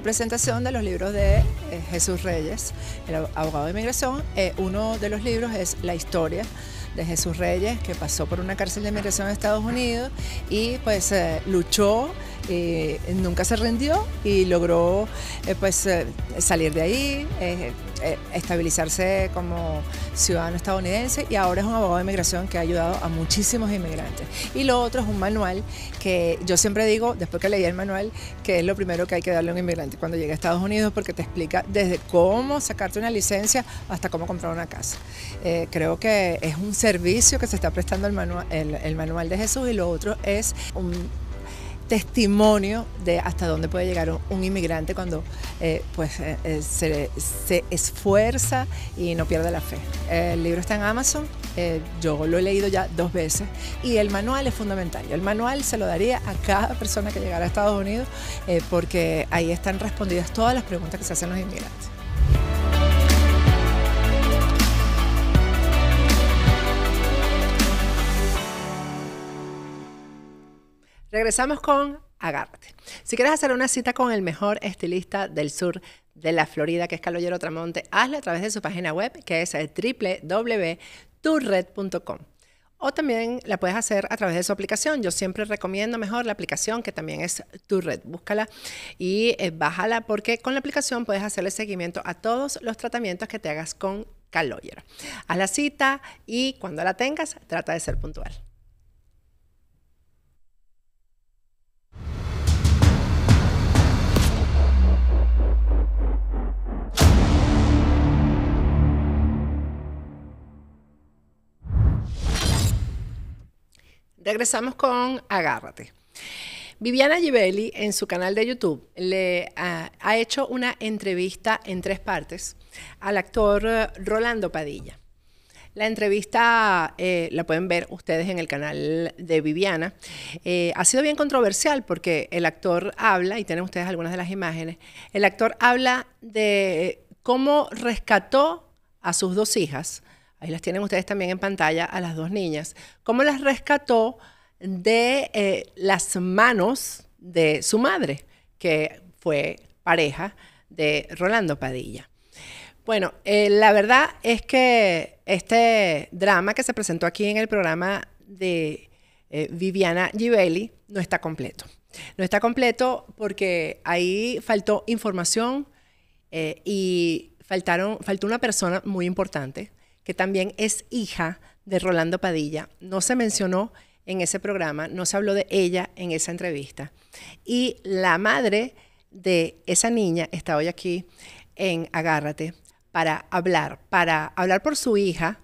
presentación de los libros de eh, Jesús Reyes, el abogado de inmigración. Eh, uno de los libros es La historia de Jesús Reyes, que pasó por una cárcel de inmigración en Estados Unidos y pues eh, luchó eh, nunca se rindió y logró eh, pues, eh, salir de ahí, estabilizarse como ciudadano estadounidense y ahora es un abogado de inmigración que ha ayudado a muchísimos inmigrantes. Y lo otro es un manual que yo siempre digo, después que leí el manual, que es lo primero que hay que darle a un inmigrante cuando llega a Estados Unidos porque te explica desde cómo sacarte una licencia hasta cómo comprar una casa. creo que es un servicio que se está prestando el, el manual de Jesús y lo otro es un testimonio de hasta dónde puede llegar un, inmigrante cuando eh, pues, eh, eh, se, esfuerza y no pierde la fe. El libro está en Amazon, yo lo he leído ya dos veces y el manual es fundamental. el manual se lo daría a cada persona que llegara a Estados Unidos porque ahí están respondidas todas las preguntas que se hacen los inmigrantes. Regresamos con Agárrate. Si quieres hacer una cita con el mejor estilista del sur de la Florida, que es Caloyero Tramonte, hazla a través de su página web, que es www.turred.com. O también la puedes hacer a través de su aplicación. Yo siempre recomiendo mejor la aplicación que también es tu Búscala y eh, bájala porque con la aplicación puedes hacerle seguimiento a todos los tratamientos que te hagas con Caloyer. Haz la cita y cuando la tengas, trata de ser puntual. Regresamos con Agárrate. Viviana Givelli en su canal de YouTube le ah, ha, hecho una entrevista en tres partes al actor eh, Rolando Padilla. La entrevista eh, la pueden ver ustedes en el canal de Viviana. Eh, ha sido bien controversial porque el actor habla, y tienen ustedes algunas de las imágenes, el actor habla de cómo rescató a sus dos hijas ahí las tienen ustedes también en pantalla, a las dos niñas, cómo las rescató de eh, las manos de su madre, que fue pareja de Rolando Padilla. Bueno, eh, la verdad es que este drama que se presentó aquí en el programa de eh, Viviana Givelli no está completo. No está completo porque ahí faltó información y faltaron, faltó una persona muy importante que también es hija de Rolando Padilla. No se mencionó en ese programa, no se habló de ella en esa entrevista. Y la madre de esa niña está hoy aquí en Agárrate para hablar, para hablar por su hija,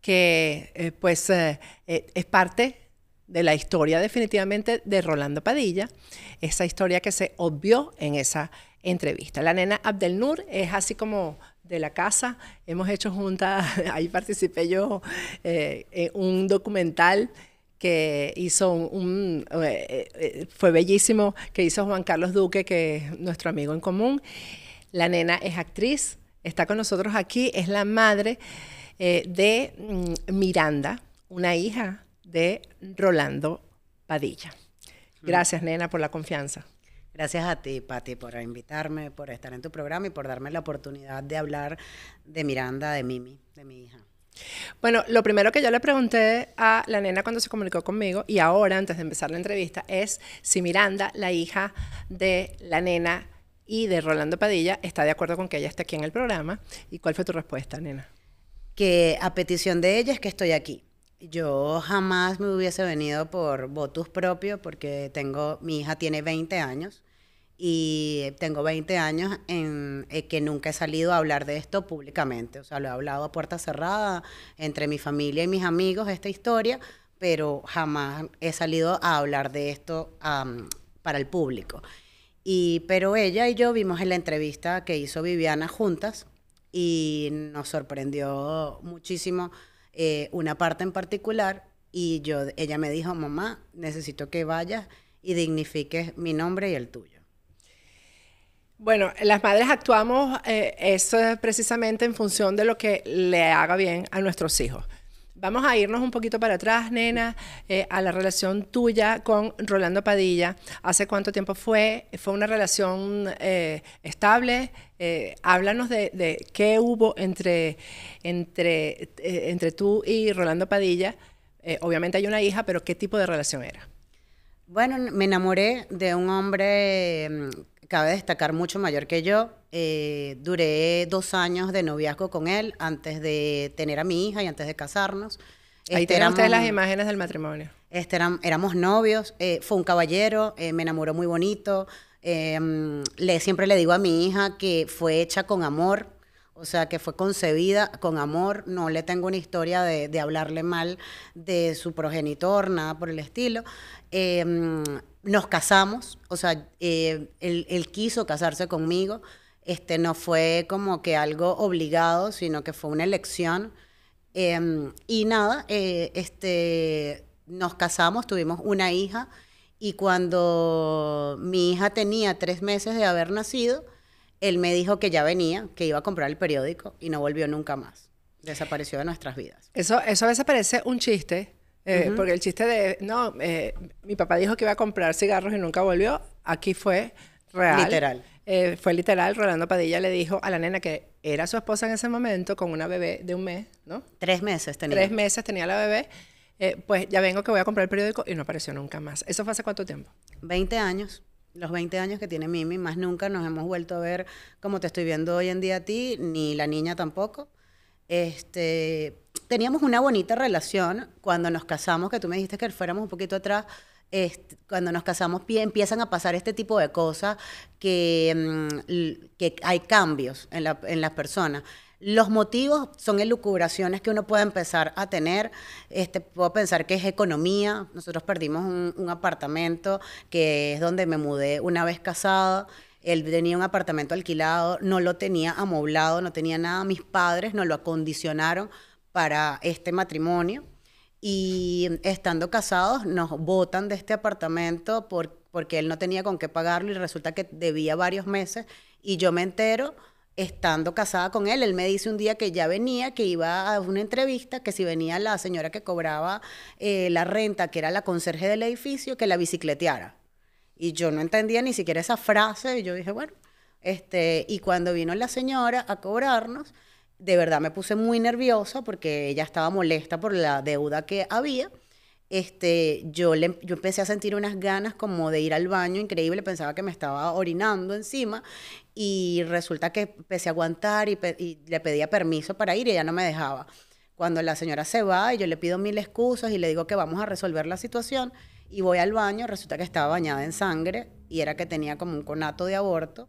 que eh, pues eh, eh, es parte de la historia definitivamente de Rolando Padilla, esa historia que se obvió en esa entrevista. La nena Nur es así como de la casa. Hemos hecho juntas, ahí participé yo, eh, en un documental que hizo un, eh, eh, fue bellísimo, que hizo Juan Carlos Duque, que es nuestro amigo en común. La nena es actriz, está con nosotros aquí, es la madre de mm, Miranda, una hija de Rolando Padilla. Gracias, nena, por la confianza. Gracias a ti, Patti, por invitarme, por estar en tu programa y por darme la oportunidad de hablar de Miranda, de Mimi, de mi hija. Bueno, lo primero que yo le pregunté a la nena cuando se comunicó conmigo y ahora, antes de empezar la entrevista, es si Miranda, la hija de la nena y de Rolando Padilla, está de acuerdo con que ella esté aquí en el programa. ¿Y cuál fue tu respuesta, nena? Que a petición de ella es que estoy aquí yo jamás me hubiese venido por votos propios porque tengo, mi hija tiene 20 años y tengo 20 años en, eh, que nunca he salido a hablar de esto públicamente. O sea, lo he hablado a puerta cerrada entre mi familia y mis amigos esta historia, pero jamás he salido a hablar de esto para el público. pero ella y yo vimos en la entrevista que hizo Viviana juntas y nos sorprendió muchísimo eh, una parte en particular y yo, ella me dijo, mamá, necesito que vayas y dignifiques mi nombre y el tuyo. Bueno, las madres actuamos eh, eso precisamente en función de lo que le haga bien a nuestros hijos. Vamos a irnos un poquito para atrás, nena, eh, a la relación tuya con Rolando Padilla. ¿Hace cuánto tiempo fue? ¿Fue una relación eh, estable? Eh, háblanos de, qué hubo entre, entre, entre tú y Rolando Padilla. obviamente hay una hija, pero ¿qué tipo de relación era? Bueno, me enamoré de un hombre mm, cabe destacar, mucho mayor que yo. Eh, duré dos años de noviazgo con él antes de tener a mi hija y antes de casarnos. Ahí este, las imágenes del matrimonio. Este, éramos novios, eh, fue un caballero, eh, me enamoró muy bonito. Em, le, siempre le digo a mi hija que fue hecha con amor, o sea, que fue concebida con amor, no le tengo una historia de, hablarle mal de su progenitor, nada por el estilo. Em, nos casamos, o sea, eh, él, quiso casarse conmigo, este, no fue como que algo obligado, sino que fue una elección. Em, y nada, eh, este, nos casamos, tuvimos una hija y cuando mi hija tenía tres meses de haber nacido, él me dijo que ya venía, que iba a comprar el periódico y no volvió nunca más. Desapareció de nuestras vidas. Eso, eso a veces parece un chiste, eh, porque el chiste de, no, eh, mi papá dijo que iba a comprar cigarros y nunca volvió, aquí fue real. Literal. Eh, fue literal, Rolando Padilla le dijo a la nena que era su esposa en ese momento con una bebé de un mes, ¿no? Tres meses tenía. Tres meses tenía la bebé. pues ya vengo que voy a comprar el periódico y no apareció nunca más. ¿Eso fue hace cuánto tiempo? Veinte años los 20 años que tiene Mimi, más nunca nos hemos vuelto a ver como te estoy viendo hoy en día a ti, ni la niña tampoco. Este, teníamos una bonita relación cuando nos casamos, que tú me dijiste que fuéramos un poquito atrás. cuando nos casamos empiezan a pasar este tipo de cosas que, mm, que hay cambios en, la, en las personas. Los motivos son elucubraciones que uno puede empezar a tener. Este, puedo pensar que es economía. Nosotros perdimos un, apartamento que es donde me mudé una vez casada. Él tenía un apartamento alquilado, no lo tenía amoblado, no tenía nada. Mis padres no lo acondicionaron para este matrimonio. Y estando casados, nos botan de este apartamento porque él no tenía con qué pagarlo y resulta que debía varios meses. Y yo me entero estando casada con él. Él me dice un día que ya venía, que iba a una entrevista, que si venía la señora que cobraba eh, la renta, que era la conserje del edificio, que la bicicleteara. Y yo no entendía ni siquiera esa frase, y yo dije, bueno, este, y cuando vino la señora a cobrarnos, de verdad me puse muy nerviosa porque ella estaba molesta por la deuda que había este, yo, empecé a sentir unas ganas como de ir al baño increíble, pensaba que me estaba orinando encima y resulta que empecé a aguantar y, le pedía permiso para ir y ella no me dejaba. Cuando la señora se va, y yo le pido mil excusas y le digo que vamos a resolver la situación y voy al baño, resulta que estaba bañada en sangre y era que tenía como un conato de aborto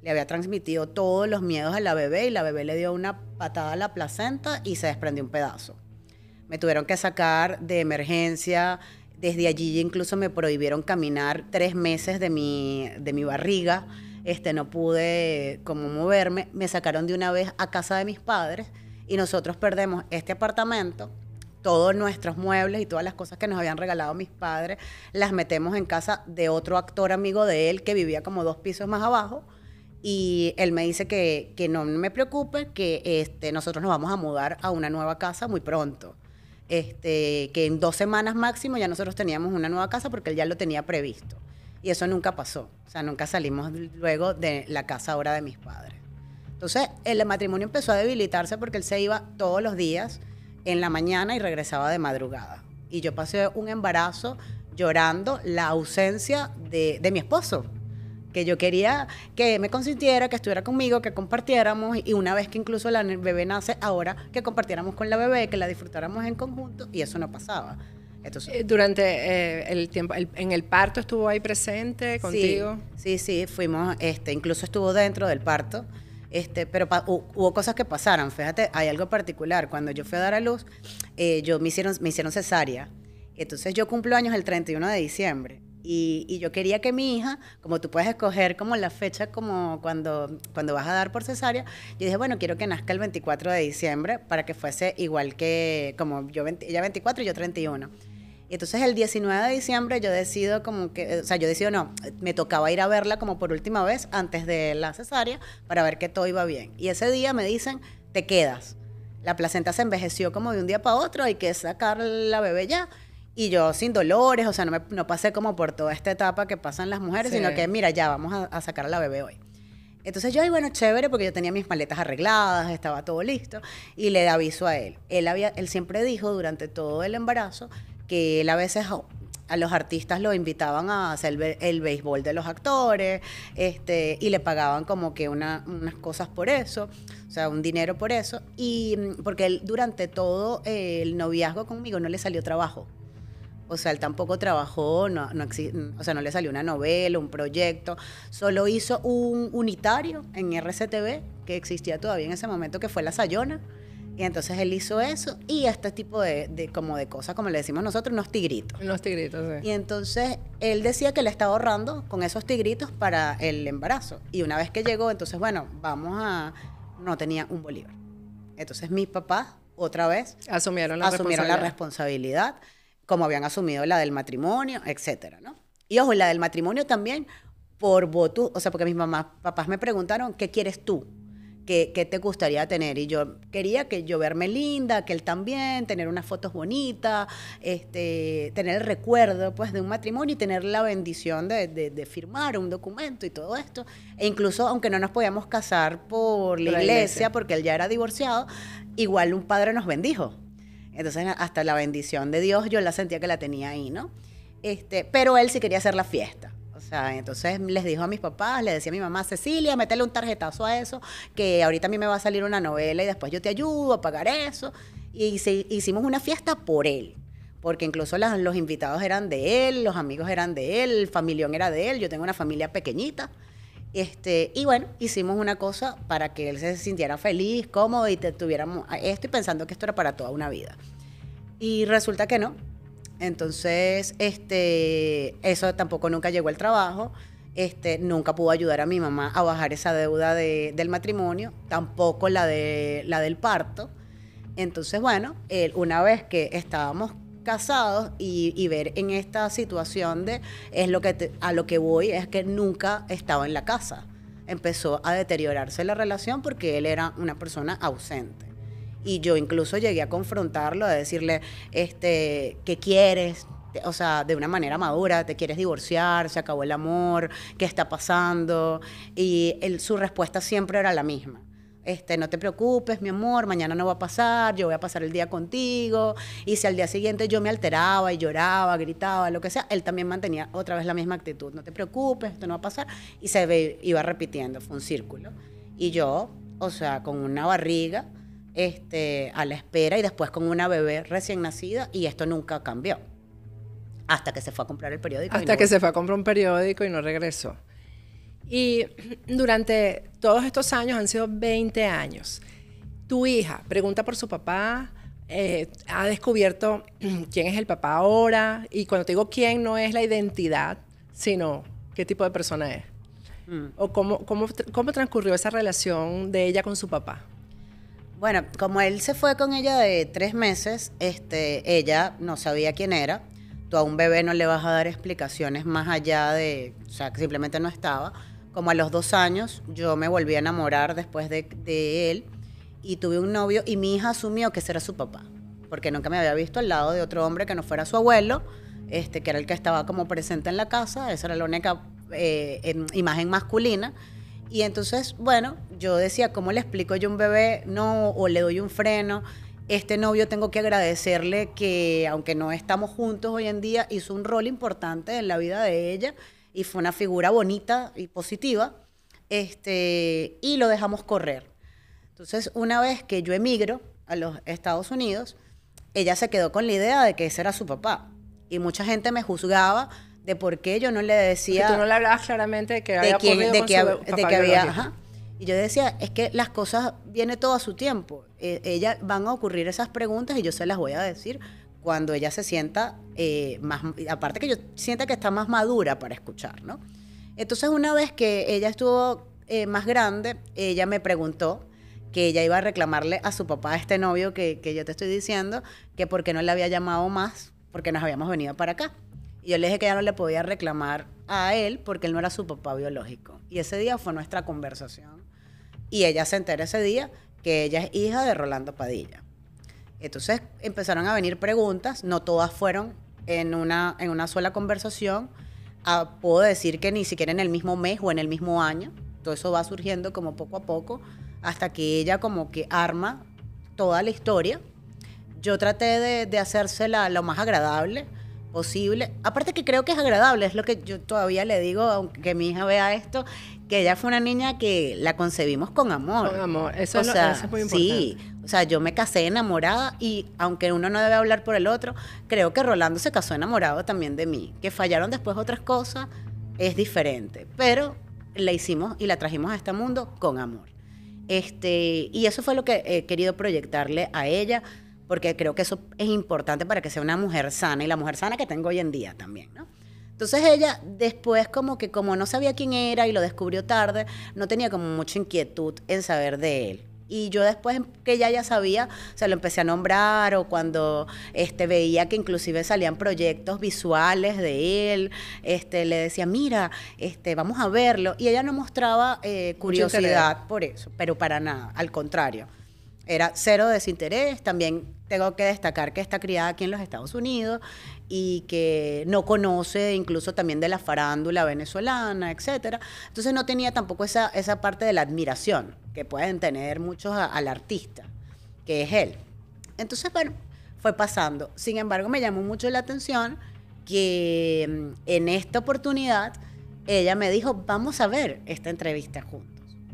le había transmitido todos los miedos a la bebé y la bebé le dio una patada a la placenta y se desprendió un pedazo. Me tuvieron que sacar de emergencia. Desde allí incluso me prohibieron caminar tres meses de mi, de mi barriga. Este, no pude como moverme. Me sacaron de una vez a casa de mis padres y nosotros perdemos este apartamento, todos nuestros muebles y todas las cosas que nos habían regalado mis padres, las metemos en casa de otro actor amigo de él que vivía como dos pisos más abajo. Y él me dice que, que no me preocupe, que este, nosotros nos vamos a mudar a una nueva casa muy pronto. Este, que en dos semanas máximo ya nosotros teníamos una nueva casa porque él ya lo tenía previsto. Y eso nunca pasó. O sea, nunca salimos luego de la casa ahora de mis padres. Entonces, el matrimonio empezó a debilitarse porque él se iba todos los días en la mañana y regresaba de madrugada. Y yo pasé un embarazo llorando la ausencia de mi esposo que yo quería que me consintiera, que estuviera conmigo, que compartiéramos y una vez que incluso la bebé nace, ahora que compartiéramos con la bebé, que la disfrutáramos en conjunto y eso no pasaba. Entonces, eh, Durante eh, el tiempo, en el parto estuvo ahí presente contigo. Sí, sí, fuimos, este, incluso estuvo dentro del parto, este, pero hubo cosas que pasaron. Fíjate, hay algo particular. Cuando yo fui a dar a luz, eh, yo me hicieron, me hicieron cesárea. Entonces yo cumplo años el 31 de diciembre y, yo quería que mi hija, como tú puedes escoger como la fecha como cuando, cuando vas a dar por cesárea, yo dije, bueno, quiero que nazca el 24 de diciembre para que fuese igual que como yo, ella 24 y yo 31. Y entonces el 19 de diciembre yo decido como que, eh, o sea, yo decido no, me tocaba ir a verla como por última vez antes de la cesárea para ver que todo iba bien. Y ese día me dicen, te quedas. La placenta se envejeció como de un día para otro, hay que sacar la bebé ya. Y yo sin dolores, o sea, no, me, no pasé como por toda esta etapa que pasan las mujeres, sino que mira, ya vamos a, sacar a la bebé hoy. Entonces yo, ahí, bueno, chévere, porque yo tenía mis maletas arregladas, estaba todo listo, y le aviso a él. Él, había, él siempre dijo durante todo el embarazo que él a veces oh, a los artistas lo invitaban a hacer el, béisbol de los actores, este, y le pagaban como que una, unas cosas por eso, o sea, un dinero por eso, y mm, porque él durante todo el noviazgo conmigo no le salió trabajo. O sea, él tampoco trabajó, no, no o sea, no le salió una novela, un proyecto, solo hizo un unitario en RCTV que existía todavía en ese momento, que fue La Sayona. Y entonces él hizo eso y este tipo de, de como de cosas, como le decimos nosotros, unos tigritos. Unos tigritos, sí. Y entonces él decía que le estaba ahorrando con esos tigritos para el embarazo. Y una vez que llegó, entonces, bueno, vamos a... No tenía un bolívar. Entonces mis papás, otra vez... Asumieron La responsabilidad como habían asumido la del matrimonio, etcétera, ¿no? Y ojo, la del matrimonio también por voto, o sea, porque mis mamás, papás me preguntaron, ¿qué quieres tú? ¿Qué, te gustaría tener? Y yo quería que yo verme linda, que él también, tener unas fotos bonitas, este, tener el recuerdo pues, de un matrimonio y tener la bendición de, firmar un documento y todo esto. E incluso, aunque no nos podíamos casar por la iglesia, porque él ya era divorciado, igual un padre nos bendijo. Entonces hasta la bendición de Dios yo la sentía que la tenía ahí, ¿no? Este, pero él sí quería hacer la fiesta. O sea, entonces les dijo a mis papás, le decía a mi mamá, Cecilia, métele un tarjetazo a eso, que ahorita a mí me va a salir una novela y después yo te ayudo a pagar eso. Y hicimos una fiesta por él, porque incluso los invitados eran de él, los amigos eran de él, el familión era de él, yo tengo una familia pequeñita. Este, y bueno, hicimos una cosa para que él se sintiera feliz, cómodo y te tuviéramos esto y pensando que esto era para toda una vida. Y resulta que no. Entonces, este, eso tampoco nunca llegó al trabajo. Este, nunca pudo ayudar a mi mamá a bajar esa deuda del matrimonio, tampoco la, de, la del parto. Entonces, bueno, una vez que estábamos casados y, ver en esta situación de es lo que a lo que voy es que nunca estaba en la casa. Empezó a deteriorarse la relación porque él era una persona ausente. Y yo incluso llegué a confrontarlo, a decirle, este, ¿qué quieres? O sea, de una manera madura, ¿te quieres divorciar? ¿Se acabó el amor? ¿Qué está pasando? Y su respuesta siempre era la misma este, no te preocupes, mi amor, mañana no va a pasar, yo voy a pasar el día contigo. Y si al día siguiente yo me alteraba y lloraba, gritaba, lo que sea, él también mantenía otra vez la misma actitud, no te preocupes, esto no va a pasar. Y se iba repitiendo, fue un círculo. Y yo, o sea, con una barriga este, a la espera y después con una bebé recién nacida y esto nunca cambió. Hasta que se fue a comprar el periódico. Hasta que se fue a comprar un periódico y no regresó. Y durante todos estos años, han sido 20 años, tu hija pregunta por su papá, eh, ha descubierto quién es el papá ahora, y cuando te digo quién, no es la identidad, sino qué tipo de persona es. Mm. ¿O cómo, cómo, cómo transcurrió esa relación de ella con su papá? Bueno, como él se fue con ella de tres meses, este, ella no sabía quién era. Tú a un bebé no le vas a dar explicaciones más allá de, o sea, que simplemente no estaba. Como a los dos años, yo me volví a enamorar después de, él y tuve un novio y mi hija asumió que ese era su papá, porque nunca me había visto al lado de otro hombre que no fuera su abuelo, este, que era el que estaba como presente en la casa, esa era la única eh, imagen masculina. Y entonces, bueno, yo decía, ¿cómo le explico yo a un bebé? No, o le doy un freno. Este novio tengo que agradecerle que, aunque no estamos juntos hoy en día, hizo un rol importante en la vida de ella y fue una figura bonita y positiva, este, y lo dejamos correr. Entonces, una vez que yo emigro a los Estados Unidos, ella se quedó con la idea de que ese era su papá. Y mucha gente me juzgaba de por qué yo no le decía... Porque tú no le hablabas claramente de que había quién, de que había, Y yo decía, es que las cosas vienen todo a su tiempo. E, ella van a ocurrir esas preguntas y yo se las voy a decir cuando ella se sienta eh, más, aparte que yo sienta que está más madura para escuchar, ¿no? Entonces una vez que ella estuvo eh, más grande, ella me preguntó que ella iba a reclamarle a su papá, a este novio que, yo te estoy diciendo, que por qué no le había llamado más, porque nos habíamos venido para acá. Y yo le dije que ya no le podía reclamar a él porque él no era su papá biológico. Y ese día fue nuestra conversación. Y ella se entera ese día que ella es hija de Rolando Padilla. Entonces empezaron a venir preguntas, no todas fueron en una, sola conversación. Ah, puedo decir que ni siquiera en el mismo mes o en el mismo año. Todo eso va surgiendo como poco a poco hasta que ella como que arma toda la historia. Yo traté de, de hacérsela lo más agradable posible. Aparte que creo que es agradable, es lo que yo todavía le digo, aunque mi hija vea esto, que ella fue una niña que la concebimos con amor. Con amor, eso, es, importante. Sí, o sea, yo me casé enamorada y aunque uno no debe hablar por el otro, creo que Rolando se casó enamorado también de mí. Que fallaron después otras cosas es diferente, pero la hicimos y la trajimos a este mundo con amor. Este, y eso fue lo que he querido proyectarle a ella porque creo que eso es importante para que sea una mujer sana y la mujer sana que tengo hoy en día también, ¿no? Entonces ella después como que como no sabía quién era y lo descubrió tarde, no tenía como mucha inquietud en saber de él. Y yo después que ella ya sabía, se lo empecé a nombrar o cuando este, veía que inclusive salían proyectos visuales de él, este, le decía, mira, este, vamos a verlo. Y ella no mostraba eh, curiosidad por eso, pero para nada, al contrario era cero desinterés. También tengo que destacar que está criada aquí en los Estados Unidos y que no conoce incluso también de la farándula venezolana, etcétera. Entonces no tenía tampoco esa, esa parte de la admiración que pueden tener muchos al artista, que es él. Entonces, bueno, fue pasando. Sin embargo, me llamó mucho la atención que mm, en esta oportunidad ella me dijo, vamos a ver esta entrevista juntos.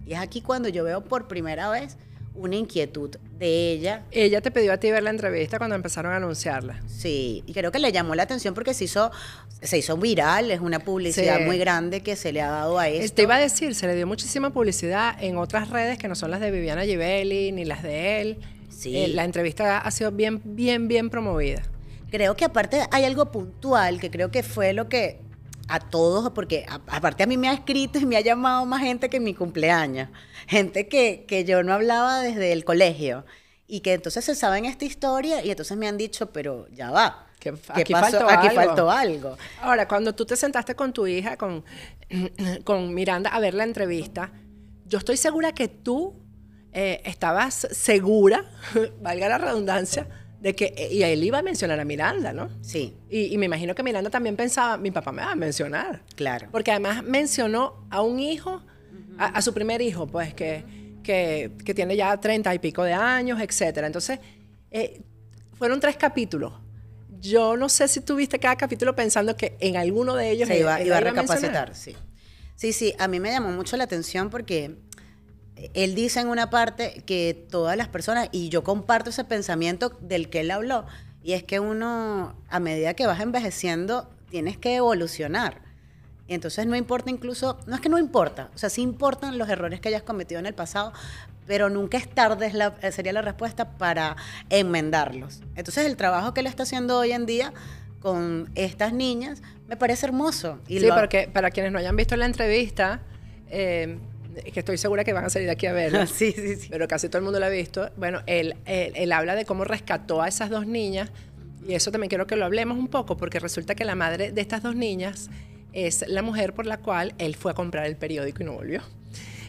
Y es aquí cuando yo veo por primera vez una inquietud de ella. Ella te pidió a ti ver la entrevista cuando empezaron a anunciarla. Sí, y creo que le llamó la atención porque se hizo, se hizo viral, es una publicidad muy grande que se le ha dado a eh, esto. Te iba a decir, se le dio muchísima publicidad en otras redes que no son las de Viviana Givelli ni las de él. Sí. Eh, la entrevista ha sido bien, bien, bien promovida. Creo que aparte hay algo puntual que creo que fue lo que a todos, porque aparte a mí me ha escrito y me ha llamado más gente que en mi cumpleaños, gente que, yo no hablaba desde el colegio y que entonces se saben esta historia y entonces me han dicho, pero ya va. Que, aquí, Faltó algo. Ahora, cuando tú te sentaste con tu hija, con, con Miranda, a ver la entrevista, yo estoy segura que tú eh, estabas segura, valga la redundancia, de que, y él iba a mencionar a Miranda, ¿no? Sí. Y, me imagino que Miranda también pensaba, mi papá me va a mencionar. Claro. Porque además mencionó a un hijo, a, su primer hijo, pues, que, que, tiene ya treinta y pico de años, etcétera. Entonces, eh, fueron tres capítulos. Yo no sé si tuviste cada capítulo pensando que en alguno de ellos... Se iba, a recapacitar, sí. Sí, sí, a mí me llamó mucho la atención porque él dice en una parte que todas las personas, y yo comparto ese pensamiento del que él habló, y es que uno, a medida que vas envejeciendo, tienes que evolucionar. Entonces no importa incluso, no es que no importa, o sea, sí importan los errores que hayas cometido en el pasado, pero nunca es tarde sería la respuesta para enmendarlos. Entonces el trabajo que él está haciendo hoy en día con estas niñas me parece hermoso. Y sí, porque para quienes no hayan visto la entrevista, eh, que estoy segura que van a salir aquí a verla. sí, sí, sí. Pero casi todo el mundo la ha visto. Bueno, él, él, habla de cómo rescató a esas dos niñas. Y eso también quiero que lo hablemos un poco, porque resulta que la madre de estas dos niñas es la mujer por la cual él fue a comprar el periódico y no volvió.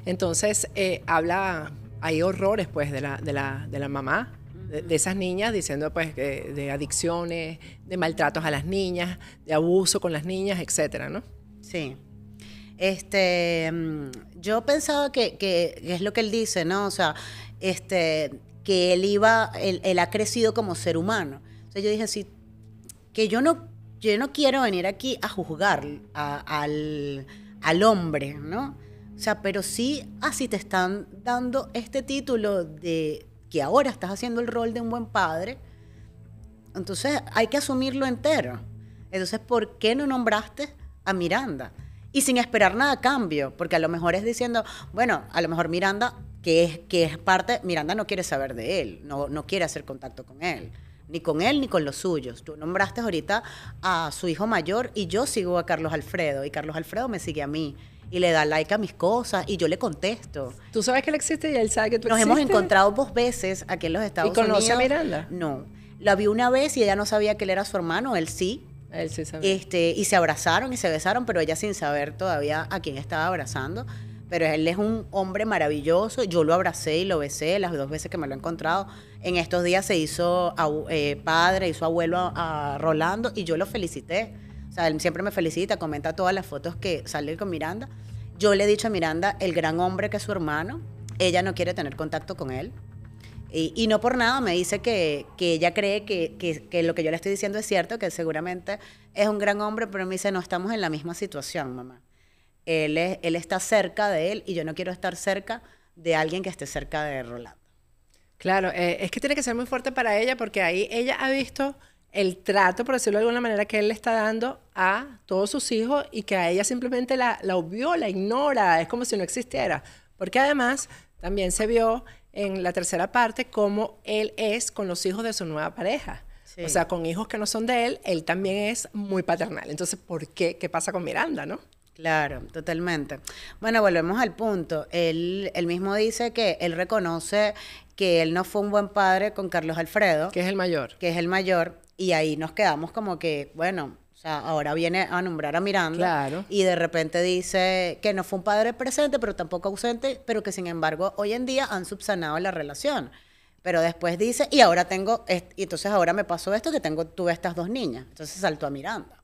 Entonces, eh, habla, hay horrores pues de la, de la, de mamá, de, esas niñas, diciendo pues de, de adicciones, de maltratos a las niñas, de abuso con las niñas, etcétera, ¿no? Sí. Este, mm, yo pensaba que, que, es lo que él dice, ¿no? O sea, este, que él iba, él, ha crecido como ser humano. O sea, yo dije así, que yo no, yo no quiero venir aquí a juzgar al, hombre, ¿no? O sea, pero si así te están dando este título de que ahora estás haciendo el rol de un buen padre, entonces hay que asumirlo entero. Entonces, ¿por qué no nombraste a Miranda? y sin esperar nada a cambio, porque a lo mejor es diciendo, bueno, a lo mejor Miranda, que es, que es parte, Miranda no quiere saber de él, no, no quiere hacer contacto con él, ni con él ni con los suyos. Tú nombraste ahorita a su hijo mayor y yo sigo a Carlos Alfredo y Carlos Alfredo me sigue a mí. Y le da like a mis cosas y yo le contesto. Tú sabes que él existe y él sabe que tú Nos hemos encontrado dos veces aquí en los Estados Unidos. ¿Y conoce a Miranda? No. La vi una vez y ella no sabía que él era su hermano, él sí este, y se abrazaron y se besaron, pero ella sin saber todavía a quién estaba abrazando. Pero él es un hombre maravilloso. Yo lo abracé y lo besé las dos veces que me lo he encontrado. En estos días se hizo eh, padre, hizo abuelo a, a, Rolando y yo lo felicité. O sea, él siempre me felicita, comenta todas las fotos que sale con Miranda. Yo le he dicho a Miranda, el gran hombre que es su hermano, ella no quiere tener contacto con él. Y, no por nada me dice que, ella cree que, lo que yo le estoy diciendo es cierto, que seguramente es un gran hombre, pero me dice, no estamos en la misma situación, mamá. Él, él está cerca de él y yo no quiero estar cerca de alguien que esté cerca de Rolando. Claro, eh, es que tiene que ser muy fuerte para ella porque ahí ella ha visto el trato, por decirlo de alguna manera, que él le está dando a todos sus hijos y que a ella simplemente la, la obvió, la ignora, es como si no existiera. Porque además también se vio en la tercera parte cómo él es con los hijos de su nueva pareja. O sea, con hijos que no son de él, él también es muy paternal. Entonces, ¿por qué? ¿Qué pasa con Miranda, no? Claro, totalmente. Bueno, volvemos al punto. Él, él mismo dice que él reconoce que él no fue un buen padre con Carlos Alfredo. Que es el mayor. Que es el mayor. Y ahí nos quedamos como que, bueno, o sea, ahora viene a nombrar a Miranda y de repente dice que no fue un padre presente, pero tampoco ausente, pero que sin embargo hoy en día han subsanado la relación. Pero después dice, y ahora tengo, y entonces ahora me pasó esto, que tengo, tuve estas dos niñas. Entonces saltó a Miranda.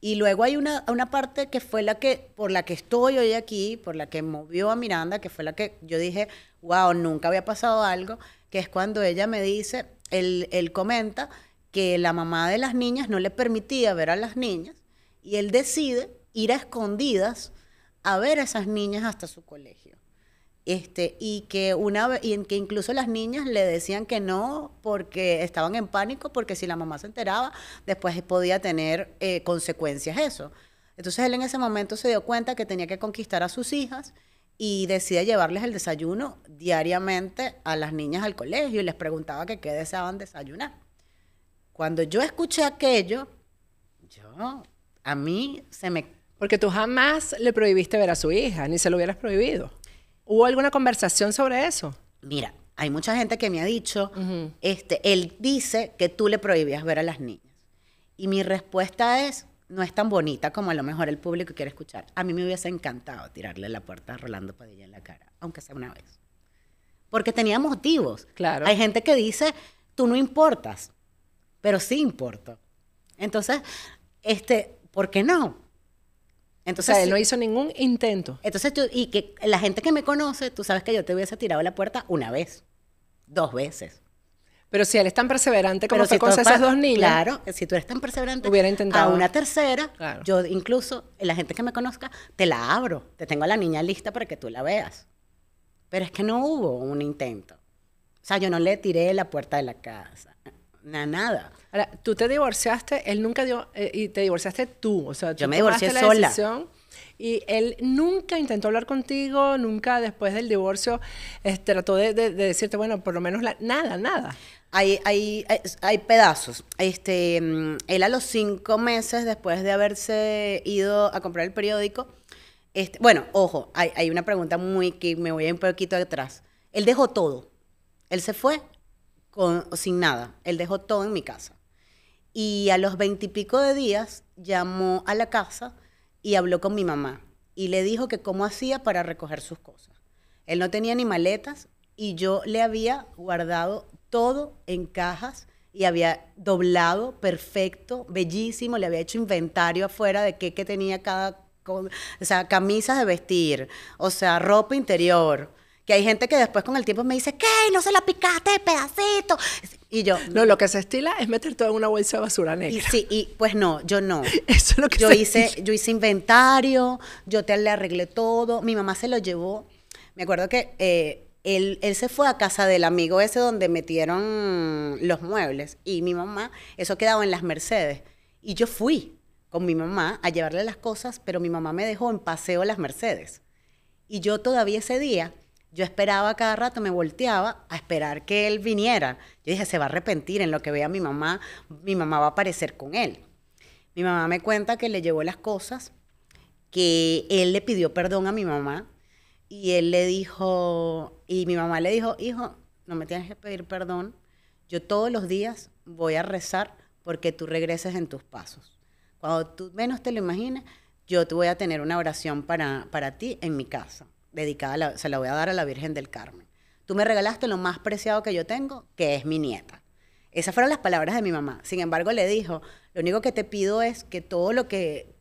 Y luego hay una, una parte que fue la que, por la que estoy hoy aquí, por la que movió a Miranda, que fue la que yo dije, wow, nunca había pasado algo, que es cuando ella me dice, el él comenta, que la mamá de las niñas no le permitía ver a las niñas y él decide ir a escondidas a ver a esas niñas hasta su colegio. Este, y que una y que incluso las niñas le decían que no porque estaban en pánico porque si la mamá se enteraba después podía tener eh, consecuencias eso entonces él en ese momento se dio cuenta que tenía que conquistar a sus hijas y decide llevarles el desayuno diariamente a las niñas al colegio y les preguntaba que qué deseaban desayunar cuando yo escuché aquello, yo, a mí se me... Porque tú jamás le prohibiste ver a su hija, ni se lo hubieras prohibido. ¿Hubo alguna conversación sobre eso? Mira, hay mucha gente que me ha dicho, este, él dice que tú le prohibías ver a las niñas. Y mi respuesta es, no es tan bonita como a lo mejor el público quiere escuchar. A mí me hubiese encantado tirarle la puerta a Rolando Padilla en la cara, aunque sea una vez. Porque tenía motivos. Claro. Hay gente que dice, tú no importas pero sí importa. Entonces, este, ¿por qué no? Entonces, él no hizo ningún intento. Entonces, y que la gente que me conoce, tú sabes que yo te hubiese tirado la puerta una vez, dos veces. Pero si él es tan perseverante como con esas dos niñas. Claro, si tú eres tan perseverante. Hubiera intentado. A una tercera, yo incluso, la gente que me conozca, te la abro. Te tengo a la niña lista para que tú la veas. Pero es que no hubo un intento. O sea, yo no le tiré la puerta de la casa nada. Ahora, tú te divorciaste, él nunca dio, eh, y te divorciaste tú, o sea, tú yo me divorcié sola. y él nunca intentó hablar contigo, nunca después del divorcio trató de, decirte, bueno, por lo menos nada, nada. Hay, hay, hay, pedazos. Este, mm, él a los cinco meses después de haberse ido a comprar el periódico, este, bueno, ojo, hay, una pregunta muy que me voy un poquito atrás. Él dejó todo. Él se fue, sin nada. Él dejó todo en mi casa. Y a los veintipico de días llamó a la casa y habló con mi mamá y le dijo que cómo hacía para recoger sus cosas. Él no tenía ni maletas y yo le había guardado todo en cajas y había doblado perfecto, bellísimo, le había hecho inventario afuera de qué, qué tenía cada, o sea, camisas de vestir, o sea, ropa interior, que hay gente que después con el tiempo me dice, ¿qué? No se la picaste de pedacito. Y yo. No, lo que se estila es meter todo en una bolsa de basura negra. Y, sí, y pues no, yo no. Eso lo que yo hice. Yo hice inventario, yo te le arreglé todo. Mi mamá se lo llevó. Me acuerdo que eh, él, él, se fue a casa del amigo ese donde metieron los muebles. Y mi mamá, eso quedaba en las Mercedes. Y yo fui con mi mamá a llevarle las cosas, pero mi mamá me dejó en paseo las Mercedes. Y yo todavía ese día yo esperaba cada rato, me volteaba a esperar que él viniera. Yo dije, se va a arrepentir en lo que vea a mi mamá, mi mamá va a aparecer con él. Mi mamá me cuenta que le llevó las cosas, que él le pidió perdón a mi mamá y él le dijo, y mi mamá le dijo, hijo, no me tienes que pedir perdón, yo todos los días voy a rezar porque tú regreses en tus pasos. Cuando tú menos te lo imagines, yo te voy a tener una oración para, para ti en mi casa dedicada, a la, se la voy a dar a la Virgen del Carmen. Tú me regalaste lo más preciado que yo tengo, que es mi nieta. Esas fueron las palabras de mi mamá. Sin embargo, le dijo, lo único que te pido es que todo lo que,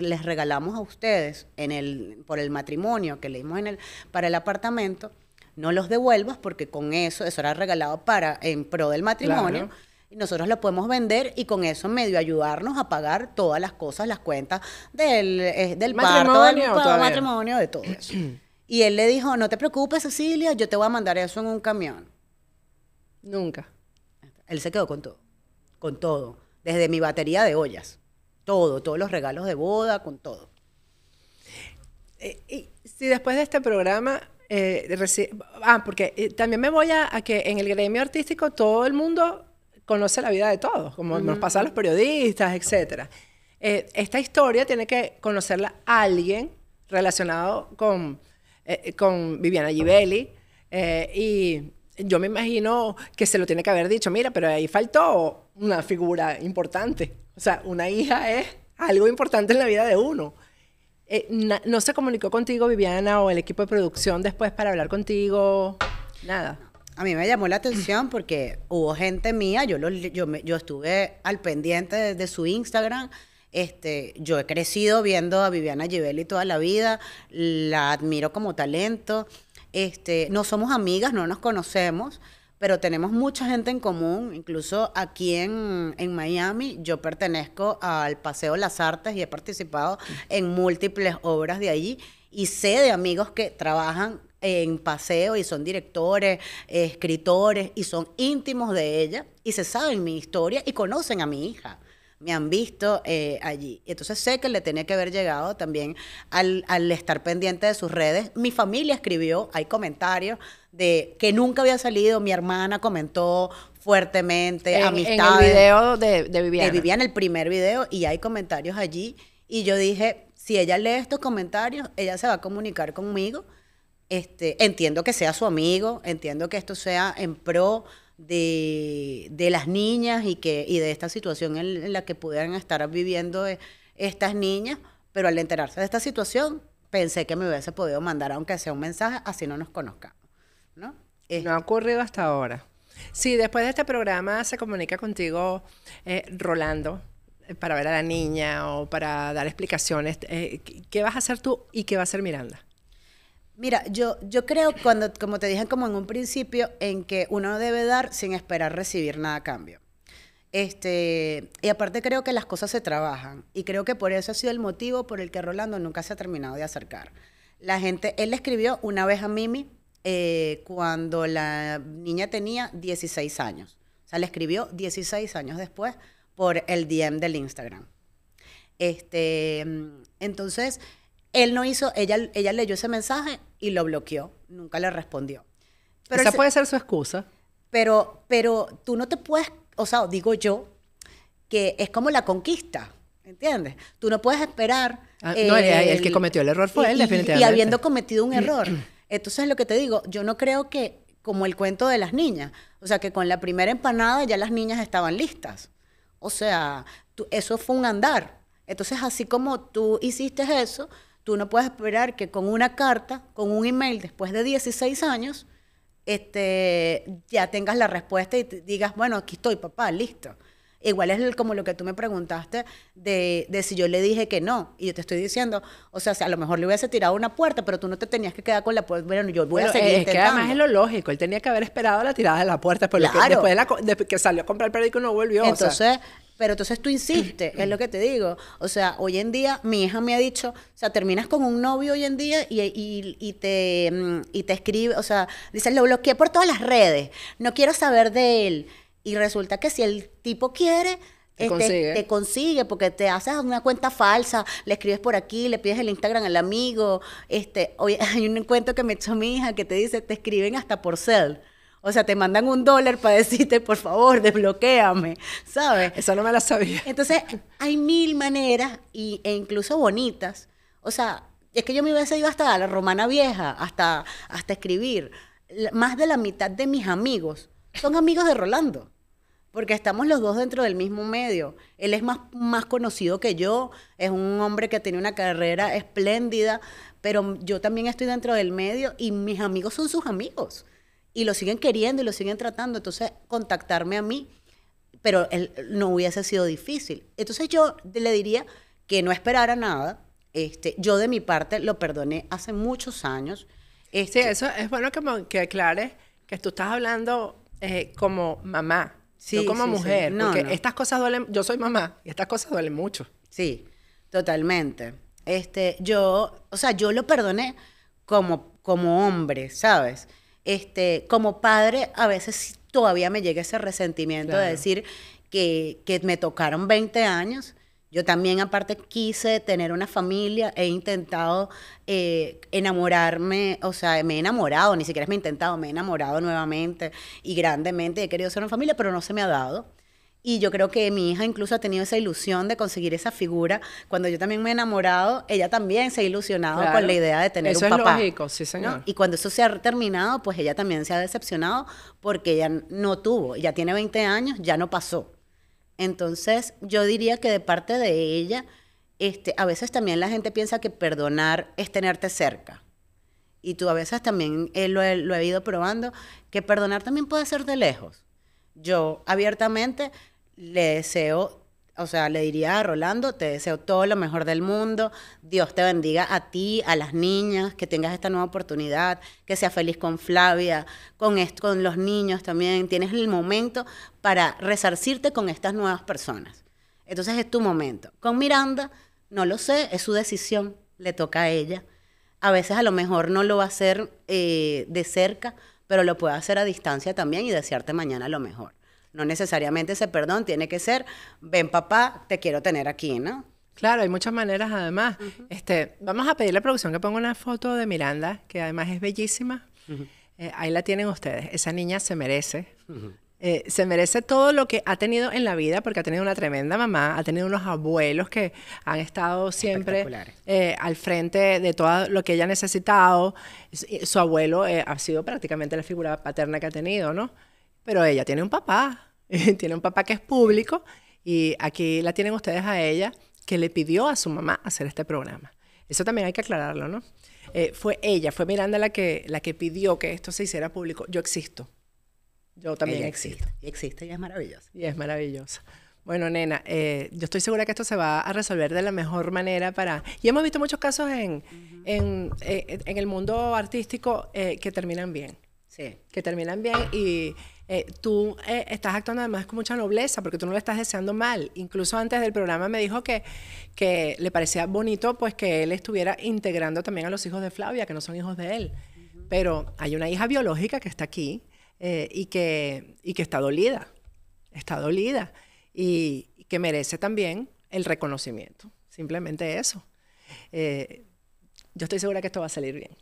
les regalamos a ustedes en el, por el matrimonio que le dimos en el, para el apartamento, no los devuelvas porque con eso, eso era regalado para, en pro del matrimonio. Y nosotros lo podemos vender y con eso medio ayudarnos a pagar todas las cosas, las cuentas del, eh, del matrimonio, parto, del matrimonio, de todo eso. Y él le dijo, no te preocupes, Cecilia, yo te voy a mandar eso en un camión. Nunca. Él se quedó con todo, con todo, desde mi batería de ollas, todo, todos los regalos de boda, con todo. Eh, y si después de este programa eh, ah, porque eh, también me voy a, que en el gremio artístico todo el mundo conoce la vida de todos, como nos pasa a los periodistas, etc. esta historia tiene que conocerla alguien relacionado con eh, eh, con Viviana Givelli. Eh, y yo me imagino que se lo tiene que haber dicho, mira, pero ahí faltó una figura importante. O sea, una hija es algo importante en la vida de uno. ¿No se comunicó contigo Viviana o el equipo de producción después para hablar contigo? Nada. A mí me llamó la atención porque hubo gente mía, yo, yo, me, estuve al pendiente de su Instagram este, yo he crecido viendo a Viviana Givelli toda la vida, la admiro como talento. Este, no somos amigas, no nos conocemos, pero tenemos mucha gente en común. Incluso aquí en, en Miami, yo pertenezco al Paseo Las Artes y he participado en múltiples obras de allí y sé de amigos que trabajan en paseo y son directores, escritores y son íntimos de ella y se saben mi historia y conocen a mi hija me han visto eh, allí. Y entonces sé que le tenía que haber llegado también al, estar pendiente de sus redes. Mi familia escribió, hay comentarios de que nunca había salido, mi hermana comentó fuertemente, amistad. En el video de, Viviana. Viviana, el primer video, y hay comentarios allí. Y yo dije, si ella lee estos comentarios, ella se va a comunicar conmigo. Este, entiendo que sea su amigo, entiendo que esto sea en pro de, las niñas y, que, y de esta situación en, la que pudieran estar viviendo eh, estas niñas, pero al enterarse de esta situación, pensé que me hubiese podido mandar, aunque sea un mensaje, así no nos conozcamos. ¿no? No este. ha ocurrido hasta ahora. Sí, después de este programa se comunica contigo eh, Rolando eh, para ver a la niña o para dar explicaciones. ¿Qué vas a hacer tú y qué va a hacer Miranda? Mira, yo, yo creo cuando, como te dije como en un principio, en que uno debe dar sin esperar recibir nada a cambio. Este, y aparte creo que las cosas se trabajan y creo que por eso ha sido el motivo por el que Rolando nunca se ha terminado de acercar. La gente, él le escribió una vez a Mimi eh, cuando la niña tenía 16 años. O sea, le escribió 16 años después por el DM del Instagram. Este, mm, entonces, él no hizo, ella, ella leyó ese mensaje y lo bloqueó, nunca le respondió. Esa puede ser su excusa. Pero, pero tú no te puedes, o sea, digo yo, que es como la conquista, ¿entiendes? Tú no puedes esperar. Ah, el, que cometió el error fue él, definitivamente. Y habiendo cometido un mm. error. Entonces, lo que te digo, yo no creo que, como el cuento de las niñas, o sea, que con la primera empanada ya las niñas estaban listas. O sea, eso fue un andar. Entonces, así como tú hiciste eso, Tú no puedes esperar que con una carta, con un email después de 16 años, este, ya tengas la respuesta y digas, bueno, aquí estoy, papá, listo. Igual es como lo que tú me preguntaste de, si yo le dije que no. Y yo te estoy diciendo, o sea, a lo mejor le hubiese tirado una puerta, pero tú no te tenías que quedar con la puerta. Bueno, yo voy a seguir Es que además es lo lógico. Él tenía que haber esperado la tirada de la puerta, pero después de, la, que salió a comprar el periódico no volvió. Entonces, pero entonces tú insistes, es lo que te digo. O sea, hoy en día mi hija me ha dicho, o sea, terminas con un novio hoy en día y, te, mm, y te escribe, o sea, dice, lo bloqueé por todas las redes, no quiero saber de él. Y resulta que si el tipo quiere, eh, te, consigue. porque te haces una cuenta falsa, le escribes por aquí, le pides el Instagram al amigo. Este, hoy hay un encuentro que me echó mi hija que te dice, te escriben hasta por cel. O sea, te mandan un dólar para decirte, por favor, desbloquéame, ¿sabes? Eso no me lo sabía. Entonces, hay mil maneras y, e incluso bonitas. O sea, es que yo me hubiese ido hasta la romana vieja, hasta, hasta escribir. Más de la mitad de mis amigos son amigos de Rolando. Porque estamos los dos dentro del mismo medio. Él es más, más conocido que yo, es un hombre que tiene una carrera espléndida, pero yo también estoy dentro del medio y mis amigos son sus amigos. Y lo siguen queriendo y lo siguen tratando. Entonces, contactarme a mí, pero él, no hubiese sido difícil. Entonces yo le diría que no esperara nada. Este, yo de mi parte lo perdoné hace muchos años. sí, este eso es bueno que, que aclares que tú estás hablando eh, como mamá, sí, no como mujer. porque estas cosas duelen. Yo soy mamá y estas cosas duelen mucho. Sí, totalmente. Este, yo, o sea, yo lo perdoné como, como hombre, ¿sabes? Este, como padre, a veces todavía me llega ese resentimiento de decir que, que me tocaron 20 años yo también aparte quise tener una familia, he intentado eh, enamorarme, o sea, me he enamorado, ni siquiera me he intentado, me he enamorado nuevamente y grandemente, he querido ser una familia, pero no se me ha dado. Y yo creo que mi hija incluso ha tenido esa ilusión de conseguir esa figura. Cuando yo también me he enamorado, ella también se ha ilusionado con la idea de tener un papá. Eso es lógico, sí, señor. Y cuando eso se ha terminado, pues ella también se ha decepcionado porque ella no tuvo. Ya tiene 20 años, ya no pasó. Entonces, yo diría que de parte de ella, este, a veces también la gente piensa que perdonar es tenerte cerca. Y tú a veces también eh, lo, lo he ido probando, que perdonar también puede ser de lejos. Yo abiertamente le deseo o sea, le diría a Rolando, te deseo todo lo mejor del mundo, Dios te bendiga a ti, a las niñas, que tengas esta nueva oportunidad, que seas feliz con Flavia, con, con los niños también, tienes el momento para resarcirte con estas nuevas personas. Entonces es tu momento. Con Miranda, no lo sé, es su decisión, le toca a ella. A veces a lo mejor no lo va a hacer eh, de cerca, pero lo puede hacer a distancia también y desearte mañana lo mejor. No necesariamente ese perdón tiene que ser, ven papá, te quiero tener aquí, ¿no? Claro, hay muchas maneras además. este, vamos a pedirle a producción que ponga una foto de Miranda, que además es bellísima. Eh, ahí la tienen ustedes. Esa niña se merece. Eh, se merece todo lo que ha tenido en la vida, porque ha tenido una tremenda mamá, ha tenido unos abuelos que han estado siempre eh, al frente de todo lo que ella ha necesitado. su abuelo ha sido prácticamente la figura paterna que ha tenido, ¿no? pero ella tiene un papá, tiene un papá que es público y aquí la tienen ustedes a ella que le pidió a su mamá hacer este programa. Eso también hay que aclararlo, ¿no? Eh, fue ella, fue Miranda la que, la que pidió que esto se hiciera público. Yo existo. Yo también existo. Existe. Y existe y es maravillosa. Y es maravillosa. Bueno, nena, eh, yo estoy segura que esto se va a resolver de la mejor manera para... Y hemos visto muchos casos en, eh, el mundo artístico que terminan bien. Sí. Que terminan bien y eh, tú eh, estás actuando además con mucha nobleza porque tú no le estás deseando mal. Incluso antes del programa me dijo que, que le parecía bonito pues que él estuviera integrando también a los hijos de Flavia, que no son hijos de él. Pero hay una hija biológica que está aquí eh, y, que, que está dolida, está dolida y que merece también el reconocimiento. Simplemente eso. yo estoy segura que esto va a salir bien.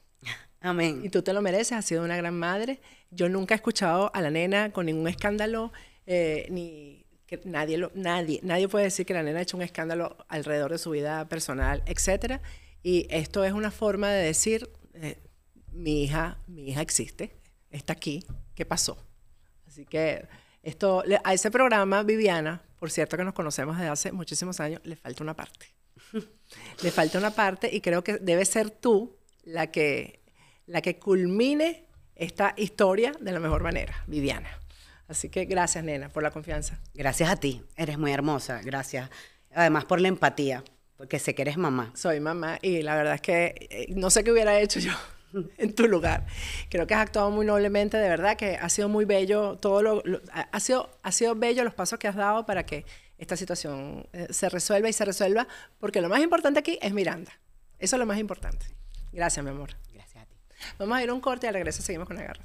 Amén. Y tú te lo mereces, has sido una gran madre. Yo nunca he escuchado a la nena con ningún escándalo, eh, ni nadie, nadie, nadie puede decir que la nena ha hecho un escándalo alrededor de su vida personal, etc. Y esto es una forma de decir, eh, mi hija, mi hija existe, está aquí, ¿qué pasó? Así que esto, a ese programa, Viviana, por cierto que nos conocemos desde hace muchísimos años, le falta una parte. le falta una parte y creo que debe ser tú la que la que culmine esta historia de la mejor manera, Viviana. Así que gracias, nena, por la confianza. Gracias a ti, eres muy hermosa, gracias. Además por la empatía, porque sé que eres mamá. Soy mamá y la verdad es que eh, no sé qué hubiera hecho yo en tu lugar. Creo que has actuado muy noblemente, de verdad que ha sido muy bello todo lo, ha sido ha sido bello los pasos que has dado para que esta situación eh, se resuelva y se resuelva porque lo más importante aquí es Miranda. Eso es lo más importante. Gracias, mi amor. Vamos a ir a un corte y al regreso seguimos con la garra.